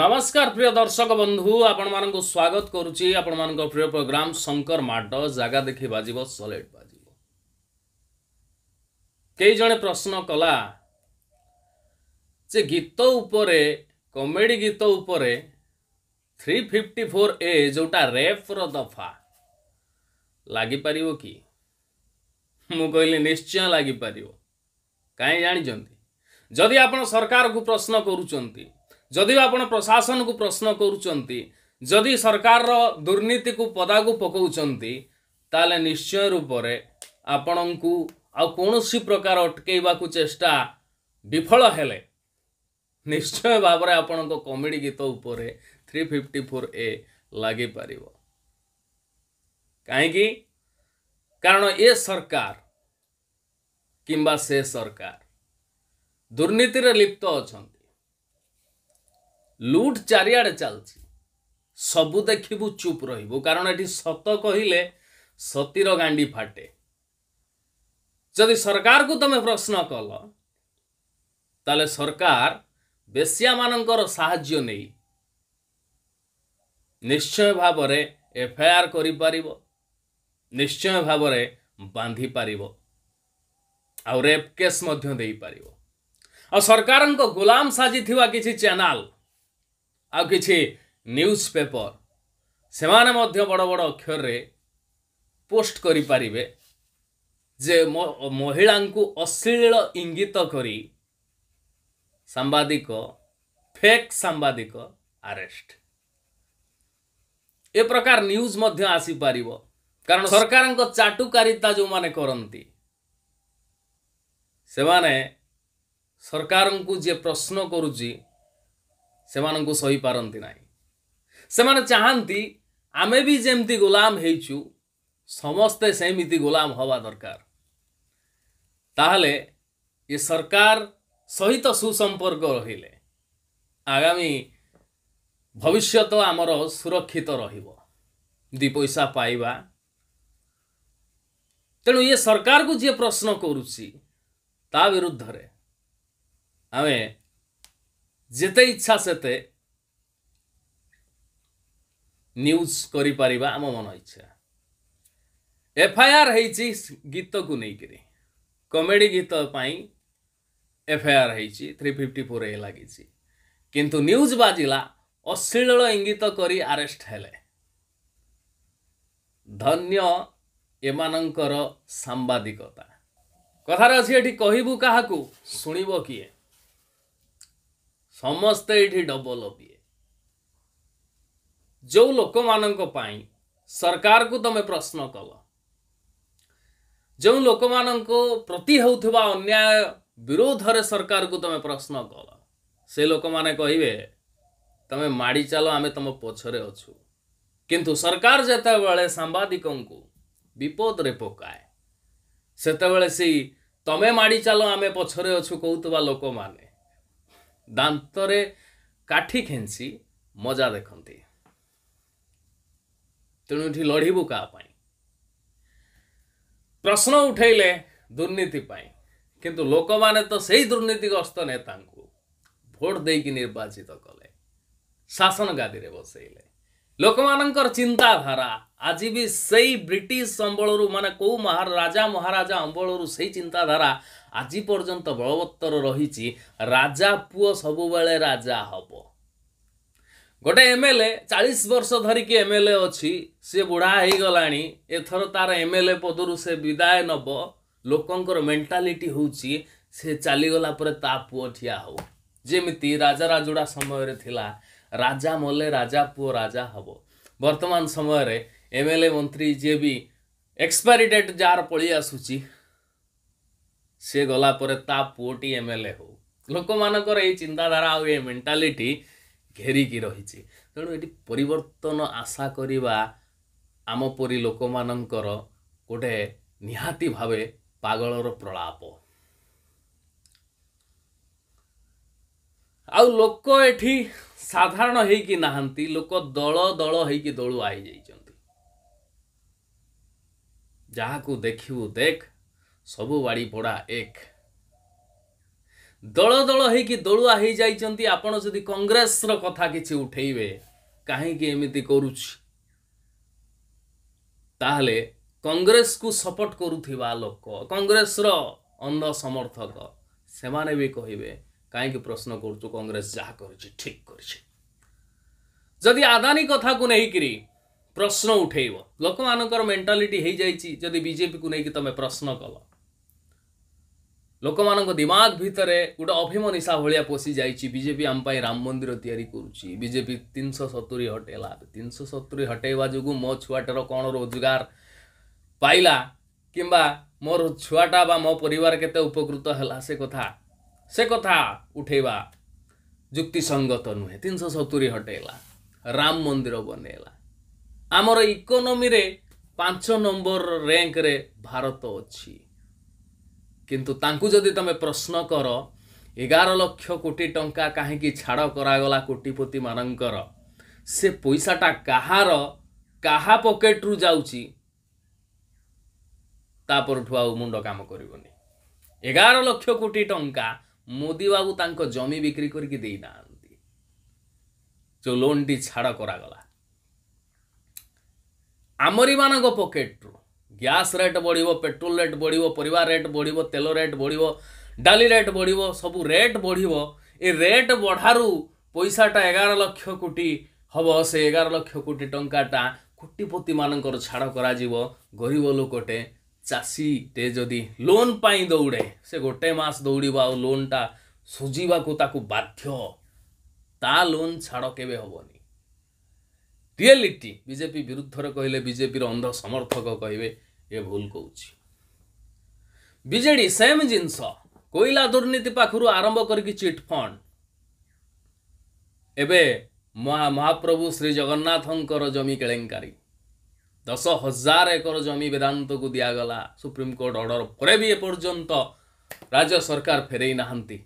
ନମସ୍କାର ପ୍ରିୟ ଦର୍ଶକ ବନ୍ଧୁ ଆପଣମାନଙ୍କୁ ସ୍ୱାଗତ କରୁଛି ଆପଣମାନଙ୍କ ପ୍ରିୟ ପ୍ରୋଗ୍ରାମ ଶଙ୍କର ମାଡ ଜାଗା ଦେଖି ବାଜିବ ସଲେଟ ବାଜିବ କେହି ଜଣେ ପ୍ରଶ୍ନ କଲା ଯେ ଗୀତ ଉପରେ କମେଡ଼ି ଗୀତ ଉପରେ ଥ୍ରୀ ଫିଫ୍ଟି ଫୋର୍ ଏ ଯେଉଁଟା ରେପ୍ର ଦଫା ଲାଗିପାରିବ କି ମୁଁ କହିଲି ନିଶ୍ଚୟ ଲାଗିପାରିବ କାହିଁ ଜାଣିଛନ୍ତି ଯଦି ଆପଣ ସରକାରକୁ ପ୍ରଶ୍ନ କରୁଛନ୍ତି ଯଦି ଆପଣ ପ୍ରଶାସନକୁ ପ୍ରଶ୍ନ କରୁଛନ୍ତି ଯଦି ସରକାରର ଦୁର୍ନୀତିକୁ ପଦାକୁ ପକାଉଛନ୍ତି ତାହେଲେ ନିଶ୍ଚୟ ରୂପରେ ଆପଣଙ୍କୁ ଆଉ କୌଣସି ପ୍ରକାର ଅଟକାଇବାକୁ ଚେଷ୍ଟା ବିଫଳ ହେଲେ ନିଶ୍ଚୟ ଭାବରେ ଆପଣଙ୍କ କମେଡ଼ି ଗୀତ ଉପରେ ଥ୍ରୀ ଫିଫ୍ଟି ଫୋର୍ ଏ ଲାଗିପାରିବ କାହିଁକି କାରଣ ଏ ସରକାର କିମ୍ବା ସେ ସରକାର ଦୁର୍ନୀତିରେ ଲିପ୍ତ ଅଛନ୍ତି ଲୁଟ୍ ଚାରିଆଡ଼େ ଚାଲିଛି ସବୁ ଦେଖିବୁ ଚୁପ୍ ରହିବୁ କାରଣ ଏଠି ସତ କହିଲେ ସତୀର ଗାଣ୍ଡି ଫାଟେ ଯଦି ସରକାରକୁ ତୁମେ ପ୍ରଶ୍ନ କଲ ତାହେଲେ ସରକାର ବେଶିଆମାନଙ୍କର ସାହାଯ୍ୟ ନେଇ ନିଶ୍ଚୟ ଭାବରେ ଏଫଆଇଆର୍ କରିପାରିବ ନିଶ୍ଚୟ ଭାବରେ ବାନ୍ଧିପାରିବ ଆଉ ରେପ୍ କେସ୍ ମଧ୍ୟ ଦେଇପାରିବ ଆଉ ସରକାରଙ୍କ ଗୁଲାମ ସାଜିଥିବା କିଛି ଚ୍ୟାନେଲ୍ ଆଉ କିଛି ନ୍ୟୁଜ୍ ପେପର ସେମାନେ ମଧ୍ୟ ବଡ଼ ବଡ଼ ଅକ୍ଷରରେ ପୋଷ୍ଟ କରିପାରିବେ ଯେ ମହିଳାଙ୍କୁ ଅଶ୍ଳୀଳ ଇଙ୍ଗିତ କରି ସାମ୍ବାଦିକ ଫେକ୍ ସାମ୍ବାଦିକ ଆରେଷ୍ଟ ଏ ପ୍ରକାର ନ୍ୟୁଜ୍ ମଧ୍ୟ ଆସିପାରିବ କାରଣ ସରକାରଙ୍କ ଚାଟୁକାରିତା ଯେଉଁମାନେ କରନ୍ତି ସେମାନେ ସରକାରଙ୍କୁ ଯିଏ ପ୍ରଶ୍ନ କରୁଛି ସେମାନଙ୍କୁ ସହିପାରନ୍ତି ନାହିଁ ସେମାନେ ଚାହାନ୍ତି ଆମେ ବି ଯେମିତି ଗୋଲାମ ହେଇଛୁ ସମସ୍ତେ ସେମିତି ଗୋଲାମ ହେବା ଦରକାର ତାହେଲେ ଏ ସରକାର ସହିତ ସୁସମ୍ପର୍କ ରହିଲେ ଆଗାମୀ ଭବିଷ୍ୟତ ଆମର ସୁରକ୍ଷିତ ରହିବ ଦୁଇ ପଇସା ପାଇବା ତେଣୁ ଇଏ ସରକାରକୁ ଯିଏ ପ୍ରଶ୍ନ କରୁଛି ତା ବିରୁଦ୍ଧରେ ଆମେ ଯେତେ ଇଚ୍ଛା ସେତେ ନ୍ୟୁଜ୍ କରିପାରିବା ଆମ ମନ ଇଚ୍ଛା ଏଫ୍ଆଇଆର୍ ହେଇଛି ଗୀତକୁ ନେଇକରି କମେଡ଼ି ଗୀତ ପାଇଁ ଏଫ୍ଆଇଆର୍ ହେଇଛି ଥ୍ରୀ ଫିଫ୍ଟି ଫୋର୍ ଏ ଲାଗିଛି କିନ୍ତୁ ନ୍ୟୁଜ୍ ବାଜିଲା ଅଶ୍ଳୀଳ ଇଙ୍ଗିତ କରି ଆରେଷ୍ଟ ହେଲେ ଧନ୍ୟ ଏମାନଙ୍କର ସାମ୍ବାଦିକତା କଥାରେ ଅଛି ଏଠି କହିବୁ କାହାକୁ ଶୁଣିବ କିଏ ସମସ୍ତେ ଏଇଠି ଡବଲ ଦିଏ ଯେଉଁ ଲୋକମାନଙ୍କ ପାଇଁ ସରକାରକୁ ତମେ ପ୍ରଶ୍ନ କଲ ଯେଉଁ ଲୋକମାନଙ୍କ ପ୍ରତି ହେଉଥିବା ଅନ୍ୟାୟ ବିରୋଧରେ ସରକାରକୁ ତମେ ପ୍ରଶ୍ନ କଲ ସେ ଲୋକମାନେ କହିବେ ତମେ ମାଡ଼ି ଚାଲ ଆମେ ତମ ପଛରେ ଅଛୁ କିନ୍ତୁ ସରକାର ଯେତେବେଳେ ସାମ୍ବାଦିକଙ୍କୁ ବିପଦରେ ପକାଏ ସେତେବେଳେ ସେଇ ତମେ ମାଡ଼ି ଚାଲ ଆମେ ପଛରେ ଅଛୁ କହୁଥିବା ଲୋକମାନେ ଦାନ୍ତରେ କାଠି ଖେଞ୍ଚି ମଜା ଦେଖନ୍ତି ତେଣୁ ଏଠି ଲଢ଼ିବୁ କାହା ପାଇଁ ପ୍ରଶ୍ନ ଉଠାଇଲେ ଦୁର୍ନୀତି ପାଇଁ କିନ୍ତୁ ଲୋକମାନେ ତ ସେହି ଦୁର୍ନୀତିଗ୍ରସ୍ତ ନେତାଙ୍କୁ ଭୋଟ ଦେଇକି ନିର୍ବାଚିତ କଲେ ଶାସନ ଗାଦିରେ ବସାଇଲେ ଲୋକମାନଙ୍କର ଚିନ୍ତାଧାରା ଆଜି ବି ସେଇ ବ୍ରିଟିଶ ଅମ୍ବଳରୁ ମାନେ କେଉଁ ମହା ରାଜା ମହାରାଜା ଅମ୍ବଳରୁ ସେଇ ଚିନ୍ତାଧାରା ଆଜି ପର୍ଯ୍ୟନ୍ତ ବଳବତ୍ତର ରହିଛି ରାଜା ପୁଅ ସବୁବେଳେ ରାଜା ହବ ଗୋଟେ ଏମ ଏଲ୍ ଏ ଚାଳିଶ ବର୍ଷ ଧରିକି ଏମ ଏଲ୍ ଏ ଅଛି ସିଏ ବୁଢ଼ା ହେଇଗଲାଣି ଏଥର ତାର ଏମ ଏଲ୍ ଏ ପଦରୁ ସେ ବିଦାୟ ନେବ ଲୋକଙ୍କର ମେଣ୍ଟାଲିଟି ହେଉଛି ସେ ଚାଲିଗଲା ପରେ ତା ପୁଅ ଠିଆ ହେବ ଯେମିତି ରାଜା ରାଜୁଡ଼ା ସମୟରେ ଥିଲା ରାଜା ମଲେ ରାଜା ପୁଅ ରାଜା ହେବ ବର୍ତ୍ତମାନ ସମୟରେ ଏମ୍ଏଲ୍ଏ ମନ୍ତ୍ରୀ ଯିଏ ବି ଏକ୍ସପାରି ଡେଟ୍ ଯାହାର ପଳେଇ ଆସୁଛି ସେ ଗଲା ପରେ ତା ପୁଅଟି ଏମ୍ଏଲ୍ଏ ହେଉ ଲୋକମାନଙ୍କର ଏଇ ଚିନ୍ତାଧାରା ଆଉ ଏ ମେଣ୍ଟାଲିଟି ଘେରିକି ରହିଛି ତେଣୁ ଏଠି ପରିବର୍ତ୍ତନ ଆଶା କରିବା ଆମ ପରି ଲୋକମାନଙ୍କର ଗୋଟେ ନିହାତି ଭାବେ ପାଗଳର ପ୍ରଳାପ ଆଉ ଲୋକ ଏଠି ସାଧାରଣ ହେଇକି ନାହାନ୍ତି ଲୋକ ଦଳ ଦଳ ହେଇକି ଦଳୁଆ ହେଇଯାଇଛନ୍ତି ଯାହାକୁ ଦେଖିବୁ ଦେଖ ସବୁ ବାଡ଼ି ପଡ଼ା ଏକ ଦଳ ଦଳ ହେଇକି ଦଳୁଆ ହେଇଯାଇଛନ୍ତି ଆପଣ ଯଦି କଂଗ୍ରେସର କଥା କିଛି ଉଠେଇବେ କାହିଁକି ଏମିତି କରୁଛି ତାହେଲେ କଂଗ୍ରେସକୁ ସପୋର୍ଟ କରୁଥିବା ଲୋକ କଂଗ୍ରେସର ଅନ୍ଧ ସମର୍ଥକ ସେମାନେ ବି କହିବେ କାହିଁକି ପ୍ରଶ୍ନ କରୁଛୁ କଂଗ୍ରେସ ଯାହା କରିଛି ଠିକ୍ କରିଛି ଯଦି ଆଦାନୀ କଥାକୁ ନେଇକିରି ପ୍ରଶ୍ନ ଉଠାଇବ ଲୋକମାନଙ୍କର ମେଣ୍ଟାଲିଟି ହେଇଯାଇଛି ଯଦି ବିଜେପିକୁ ନେଇକି ତୁମେ ପ୍ରଶ୍ନ କଲ ଲୋକମାନଙ୍କ ଦିମାଗ ଭିତରେ ଗୋଟେ ଅଭିମନିଷା ଭଳିଆ ପଶିଯାଇଛି ବିଜେପି ଆମ ପାଇଁ ରାମ ମନ୍ଦିର ତିଆରି କରୁଛି ବିଜେପି ତିନିଶହ ସତୁରି ହଟେଇଲା ତିନିଶହ ସତୁରି ହଟେଇବା ଯୋଗୁଁ ମୋ ଛୁଆଟାର କ'ଣ ରୋଜଗାର ପାଇଲା କିମ୍ବା ମୋର ଛୁଆଟା ବା ମୋ ପରିବାର କେତେ ଉପକୃତ ହେଲା ସେ କଥା ସେ କଥା ଉଠାଇବା ଯୁକ୍ତିସଙ୍ଗତ ନୁହେଁ ତିନିଶହ ସତୁରି ହଟେଇଲା ରାମ ମନ୍ଦିର ବନେଇଲା ଆମର ଇକୋନୋମିରେ ପାଞ୍ଚ ନମ୍ବର ରେଙ୍କରେ ଭାରତ ଅଛି କିନ୍ତୁ ତାଙ୍କୁ ଯଦି ତୁମେ ପ୍ରଶ୍ନ କର ଏଗାର ଲକ୍ଷ କୋଟି ଟଙ୍କା କାହିଁକି ଛାଡ଼ କରାଗଲା କୋଟିପତିମାନଙ୍କର ସେ ପଇସାଟା କାହାର କାହା ପକେଟରୁ ଯାଉଛି ତାପରଠୁ ଆଉ ମୁଣ୍ଡ କାମ କରିବନି ଏଗାର ଲକ୍ଷ କୋଟି ଟଙ୍କା ମୋଦି ବାବୁ ତାଙ୍କ ଜମି ବିକ୍ରି କରିକି ଦେଇନାହାନ୍ତି ଯେଉଁ ଲୋନ୍ଟି ଛାଡ଼ କରାଗଲା ଆମରିମାନଙ୍କ ପକେଟରୁ ଗ୍ୟାସ୍ ରେଟ୍ ବଢ଼ିବ ପେଟ୍ରୋଲ ରେଟ୍ ବଢ଼ିବ ପରିବା ରେଟ୍ ବଢ଼ିବ ତେଲ ରେଟ୍ ବଢ଼ିବ ଡାଲି ରେଟ୍ ବଢ଼ିବ ସବୁ ରେଟ୍ ବଢ଼ିବ ଏ ରେଟ୍ ବଢ଼ାରୁ ପଇସାଟା ଏଗାର ଲକ୍ଷ କୋଟି ହେବ ସେ ଏଗାର ଲକ୍ଷ କୋଟି ଟଙ୍କାଟା କୋଟିପତିମାନଙ୍କର ଛାଡ଼ କରାଯିବ ଗରିବ ଲୋକଟେ ଚାଷୀଟେ ଯଦି ଲୋନ୍ ପାଇଁ ଦୌଡ଼େ ସେ ଗୋଟେ ମାସ ଦୌଡ଼ିବ ଆଉ ଲୋନ୍ଟା ସୁଝିବାକୁ ତାକୁ ବାଧ୍ୟ ତା ଲୋନ୍ ଛାଡ଼ କେବେ ହେବନି ରିଏଲିଟି ବିଜେପି ବିରୁଦ୍ଧରେ କହିଲେ ବିଜେପିର ଅନ୍ଧ ସମର୍ଥକ କହିବେ ଏ ଭୁଲ କହୁଛି ବିଜେଡ଼ି ସେମ୍ ଜିନିଷ କୋଇଲା ଦୁର୍ନୀତି ପାଖରୁ ଆରମ୍ଭ କରିକି ଚିଟ୍ଫଣ୍ଡ ଏବେ ମହା ମହାପ୍ରଭୁ ଶ୍ରୀଜଗନ୍ନାଥଙ୍କର ଜମି କେଳେଙ୍କାରୀ ଦଶ ହଜାର ଏକର ଜମି ବେଦାନ୍ତକୁ ଦିଆଗଲା ସୁପ୍ରିମକୋର୍ଟ ଅର୍ଡ଼ର ପରେ ବି ଏପର୍ଯ୍ୟନ୍ତ ରାଜ୍ୟ ସରକାର ଫେରେଇ ନାହାନ୍ତି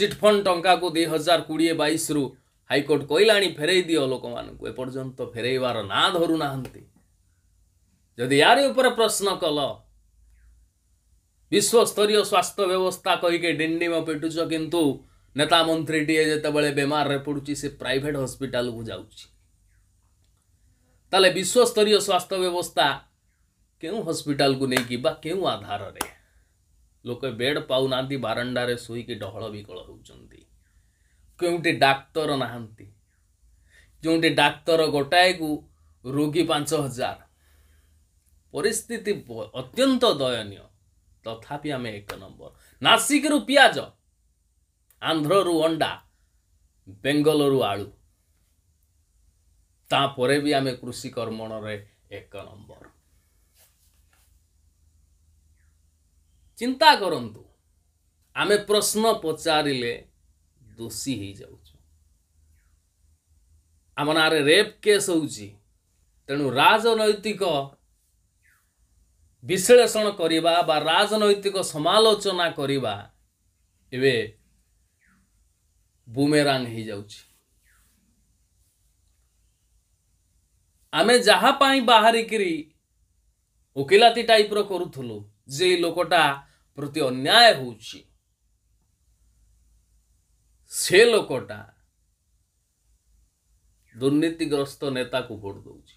ଚିଟ୍ଫଣ୍ଡ ଟଙ୍କାକୁ ଦୁଇ ହଜାର କୋଡ଼ିଏ ବାଇଶରୁ ହାଇକୋର୍ଟ କହିଲାଣି ଫେରେଇ ଦିଅ ଲୋକମାନଙ୍କୁ ଏପର୍ଯ୍ୟନ୍ତ ଫେରେଇବାର ନାଁ ଧରୁନାହାନ୍ତି ଯଦି ୟାରି ଉପରେ ପ୍ରଶ୍ନ କଲ ବିଶ୍ୱସ୍ତରୀୟ ସ୍ୱାସ୍ଥ୍ୟ ବ୍ୟବସ୍ଥା କହିକି ଡିଣ୍ଡିମ ପିଟୁଛ କିନ୍ତୁ ନେତା ମନ୍ତ୍ରୀଟିଏ ଯେତେବେଳେ ବେମାରରେ ପଡ଼ୁଛି ସେ ପ୍ରାଇଭେଟ୍ ହସ୍ପିଟାଲକୁ ଯାଉଛି ତାହେଲେ ବିଶ୍ୱସ୍ତରୀୟ ସ୍ୱାସ୍ଥ୍ୟ ବ୍ୟବସ୍ଥା କେଉଁ ହସ୍ପିଟାଲକୁ ନେଇକି ବା କେଉଁ ଆଧାରରେ ଲୋକେ ବେଡ୍ ପାଉନାହାନ୍ତି ବାରଣ୍ଡାରେ ଶୋଇକି ଡହଳ ବିକଳ ହେଉଛନ୍ତି କେଉଁଠି ଡାକ୍ତର ନାହାନ୍ତି ଯେଉଁଠି ଡାକ୍ତର ଗୋଟାଏକୁ ରୋଗୀ ପାଞ୍ଚ ହଜାର ପରିସ୍ଥିତି ଅତ୍ୟନ୍ତ ଦୟନୀୟ ତଥାପି ଆମେ ଏକ ନମ୍ବର ନାସିକରୁ ପିଆଜ ଆନ୍ଧ୍ରରୁ ଅଣ୍ଡା ବେଙ୍ଗଲରୁ ଆଳୁ ତାପରେ ବି ଆମେ କୃଷି କର୍ମଣରେ ଏକ ନମ୍ବର ଚିନ୍ତା କରନ୍ତୁ ଆମେ ପ୍ରଶ୍ନ ପଚାରିଲେ ଦୋଷୀ ହେଇଯାଉଛୁ ଆମ ନାଁରେ ରେପ୍ କେସ୍ ହେଉଛି ତେଣୁ ରାଜନୈତିକ ବିଶ୍ଳେଷଣ କରିବା ବା ରାଜନୈତିକ ସମାଲୋଚନା କରିବା ଏବେ ବୁମେରାଙ୍ଗ ହେଇଯାଉଛି ଆମେ ଯାହା ପାଇଁ ବାହାରିକିରି ଓକିଲାତି ଟାଇପ୍ର କରୁଥିଲୁ ଯେ ଏଇ ଲୋକଟା ପ୍ରତି ଅନ୍ୟାୟ ହେଉଛି ସେ ଲୋକଟା ଦୁର୍ନୀତିଗ୍ରସ୍ତ ନେତାକୁ ଭୋଟ ଦେଉଛି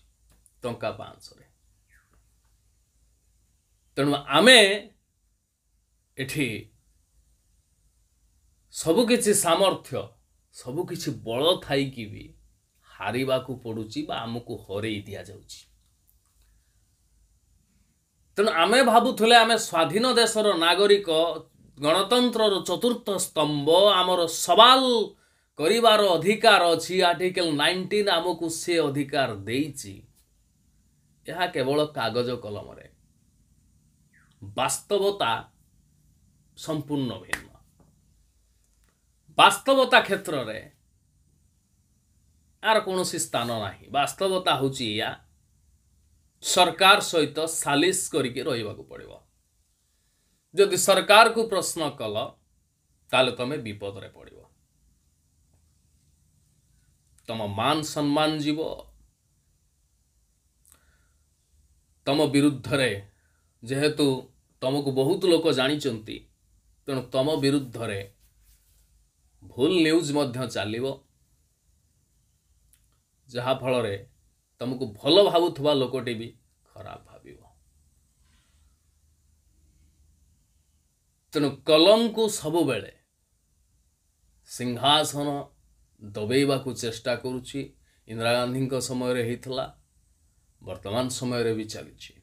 ଟଙ୍କା ପାଞ୍ଚଶହରେ ତେଣୁ ଆମେ ଏଠି ସବୁ କିଛି ସାମର୍ଥ୍ୟ ସବୁ କିଛି ବଳ ଥାଇକି ବି ହାରିବାକୁ ପଡ଼ୁଛି ବା ଆମକୁ ହରେଇ ଦିଆଯାଉଛି ତେଣୁ ଆମେ ଭାବୁଥିଲେ ଆମେ ସ୍ୱାଧୀନ ଦେଶର ନାଗରିକ ଗଣତନ୍ତ୍ରର ଚତୁର୍ଥ ସ୍ତମ୍ଭ ଆମର ସବାଲ କରିବାର ଅଧିକାର ଅଛି ଆର୍ଟିକେଲ ନାଇଣ୍ଟିନ୍ ଆମକୁ ସେ ଅଧିକାର ଦେଇଛି ଏହା କେବଳ କାଗଜ କଲମରେ ବାସ୍ତବତା ସମ୍ପୂର୍ଣ୍ଣ ଭିନ୍ନ ବାସ୍ତବତା କ୍ଷେତ୍ରରେ ଏହାର କୌଣସି ସ୍ଥାନ ନାହିଁ ବାସ୍ତବତା ହେଉଛି ଏହା ସରକାର ସହିତ ସାଲିସ କରିକି ରହିବାକୁ ପଡ଼ିବ ଯଦି ସରକାରକୁ ପ୍ରଶ୍ନ କଲ ତାହେଲେ ତୁମେ ବିପଦରେ ପଡ଼ିବ ତୁମ ମାନ ସମ୍ମାନ ଯିବ ତୁମ ବିରୁଦ୍ଧରେ ଯେହେତୁ ତୁମକୁ ବହୁତ ଲୋକ ଜାଣିଛନ୍ତି ତେଣୁ ତୁମ ବିରୁଦ୍ଧରେ ଭୁଲ ନ୍ୟୁଜ୍ ମଧ୍ୟ ଚାଲିବ ଯାହାଫଳରେ ତୁମକୁ ଭଲ ଭାବୁଥିବା ଲୋକଟି ବି ଖରାପ ତେଣୁ କଲମକୁ ସବୁବେଳେ ସିଂହାସନ ଦବେଇବାକୁ ଚେଷ୍ଟା କରୁଛି ଇନ୍ଦିରା ଗାନ୍ଧୀଙ୍କ ସମୟରେ ହେଇଥିଲା ବର୍ତ୍ତମାନ ସମୟରେ ବି ଚାଲିଛି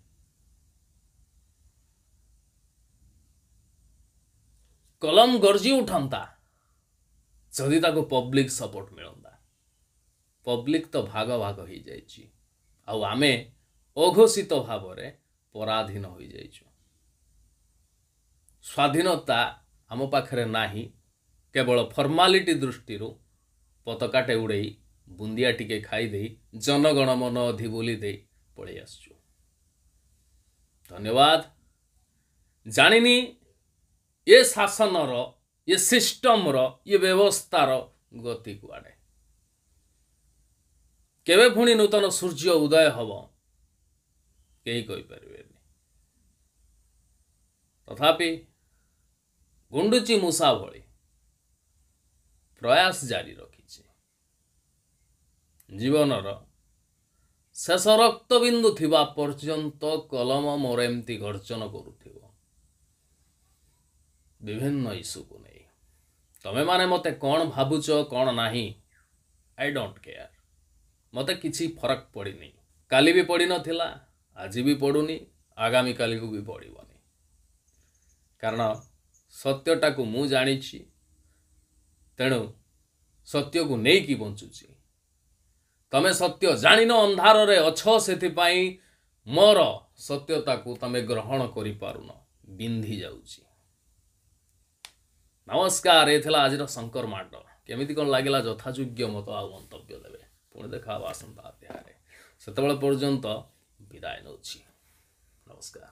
କଲମ ଗର୍ଜି ଉଠନ୍ତା ଯଦି ତାକୁ ପବ୍ଲିକ୍ ସପୋର୍ଟ ମିଳନ୍ତା ପବ୍ଲିକ୍ ତ ଭାଗ ଭାଗ ହେଇଯାଇଛି ଆଉ ଆମେ ଅଘୋଷିତ ଭାବରେ ପରାଧୀନ ହୋଇଯାଇଛୁ ସ୍ୱାଧୀନତା ଆମ ପାଖରେ ନାହିଁ କେବଳ ଫର୍ମାଲିଟି ଦୃଷ୍ଟିରୁ ପତାକାଟେ ଉଡ଼େଇ ବୁନ୍ଦିଆ ଟିକେ ଖାଇଦେଇ ଜନଗଣ ମନ ଅଧି ବୋଲି ଦେଇ ପଳେଇ ଆସୁଛୁ ଧନ୍ୟବାଦ ଜାଣିନି ଏ ଶାସନର ଏ ସିଷ୍ଟମର ଏ ବ୍ୟବସ୍ଥାର ଗତି କୁଆଡ଼େ କେବେ ପୁଣି ନୂତନ ସୂର୍ଯ୍ୟ ଉଦୟ ହେବ କେହି କହିପାରିବେନି ତଥାପି ଗୁଣ୍ଡୁଚି ମୂଷା ଭଳି ପ୍ରୟାସ ଜାରି ରଖିଛି ଜୀବନର ଶେଷ ରକ୍ତ ବିନ୍ଦୁ ଥିବା ପର୍ଯ୍ୟନ୍ତ କଲମ ମୋର ଏମିତି ଗର୍ଜନ କରୁଥିବ ବିଭିନ୍ନ ଇସୁକୁ ନେଇ ତମେମାନେ ମୋତେ କ'ଣ ଭାବୁଛ କ'ଣ ନାହିଁ ଆଇ ଡୋଣ୍ଟ କେୟାର ମୋତେ କିଛି ଫରକ ପଡ଼ିନି କାଲି ବି ପଡ଼ିନଥିଲା ଆଜି ବି ପଡ଼ୁନି ଆଗାମୀ କାଲିକୁ ବି ପଡ଼ିବନି କାରଣ ସତ୍ୟଟାକୁ ମୁଁ ଜାଣିଛି ତେଣୁ ସତ୍ୟକୁ ନେଇକି ବଞ୍ଚୁଛି ତମେ ସତ୍ୟ ଜାଣିନ ଅନ୍ଧାରରେ ଅଛ ସେଥିପାଇଁ ମୋର ସତ୍ୟତାକୁ ତମେ ଗ୍ରହଣ କରିପାରୁନ ବିନ୍ଧି ଯାଉଛି ନମସ୍କାର ଏ ଥିଲା ଆଜିର ଶଙ୍କର ମାଟ କେମିତି କ'ଣ ଲାଗିଲା ଯଥାଯୋଗ୍ୟ ମତ ଆଉ ମନ୍ତବ୍ୟ ଦେବେ ପୁଣି ଦେଖା ହେବ ଆସନ୍ତା ଅଧ୍ୟାୟରେ ସେତେବେଳେ ପର୍ଯ୍ୟନ୍ତ ବିଦାୟ ନେଉଛି ନମସ୍କାର